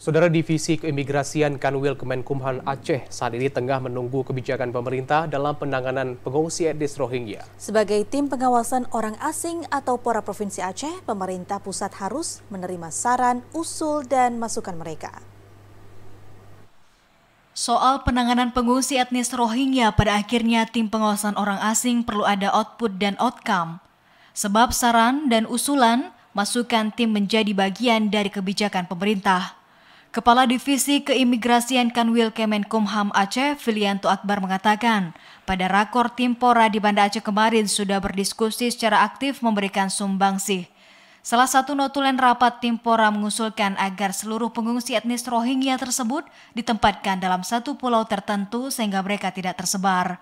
Saudara Divisi Keimigrasian Kanwil Kemenkumham Aceh saat ini tengah menunggu kebijakan pemerintah dalam penanganan pengungsi etnis Rohingya. Sebagai tim pengawasan orang asing atau Pora Provinsi Aceh, pemerintah pusat harus menerima saran, usul, dan masukan mereka. Soal penanganan pengungsi etnis Rohingya pada akhirnya tim pengawasan orang asing perlu ada output dan outcome. Sebab saran dan usulan masukan tim menjadi bagian dari kebijakan pemerintah. Kepala Divisi Keimigrasian Kanwil Kemenkumham Aceh, Filianto Akbar mengatakan, pada rakor Timpora di Banda Aceh kemarin sudah berdiskusi secara aktif memberikan sumbangsih. Salah satu notulen rapat Timpora mengusulkan agar seluruh pengungsi etnis Rohingya tersebut ditempatkan dalam satu pulau tertentu sehingga mereka tidak tersebar.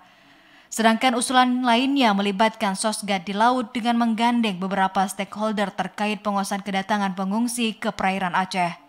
Sedangkan usulan lainnya melibatkan sosgat di laut dengan menggandeng beberapa stakeholder terkait penguasaan kedatangan pengungsi ke perairan Aceh.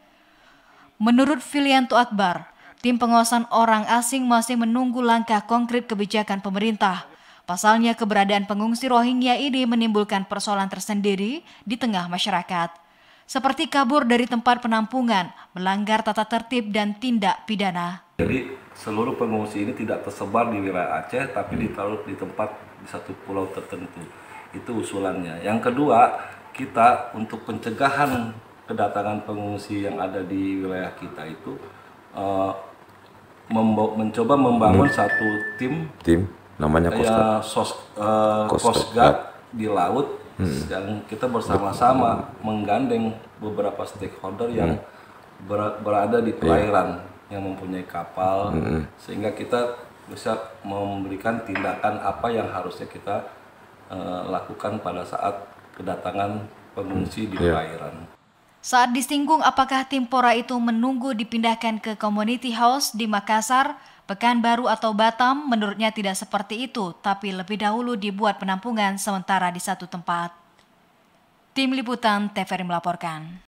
Menurut Filianto Akbar, tim pengawasan orang asing masih menunggu langkah konkret kebijakan pemerintah. Pasalnya keberadaan pengungsi Rohingya ini menimbulkan persoalan tersendiri di tengah masyarakat. Seperti kabur dari tempat penampungan, melanggar tata tertib dan tindak pidana. Jadi seluruh pengungsi ini tidak tersebar di wilayah Aceh, tapi ditaruh di tempat di satu pulau tertentu. Itu usulannya. Yang kedua, kita untuk pencegahan kedatangan pengungsi yang ada di wilayah kita itu uh, eh, membo- mencoba membangun hmm. satu tim tim namanya Costa. sos, uh, Coast di laut hmm. yang kita bersama-sama hmm. menggandeng beberapa stakeholder yang hmm. ber, berada di iya. perairan yeah. yang mempunyai kapal hmm. sehingga kita bisa memberikan tindakan apa yang harusnya kita uh, lakukan pada saat kedatangan pengungsi hmm. di iya. yeah. perairan. Saat disinggung apakah tim Pora itu menunggu dipindahkan ke Community House di Makassar, Pekanbaru atau Batam, menurutnya tidak seperti itu, tapi lebih dahulu dibuat penampungan sementara di satu tempat. Tim Liputan TVRI melaporkan.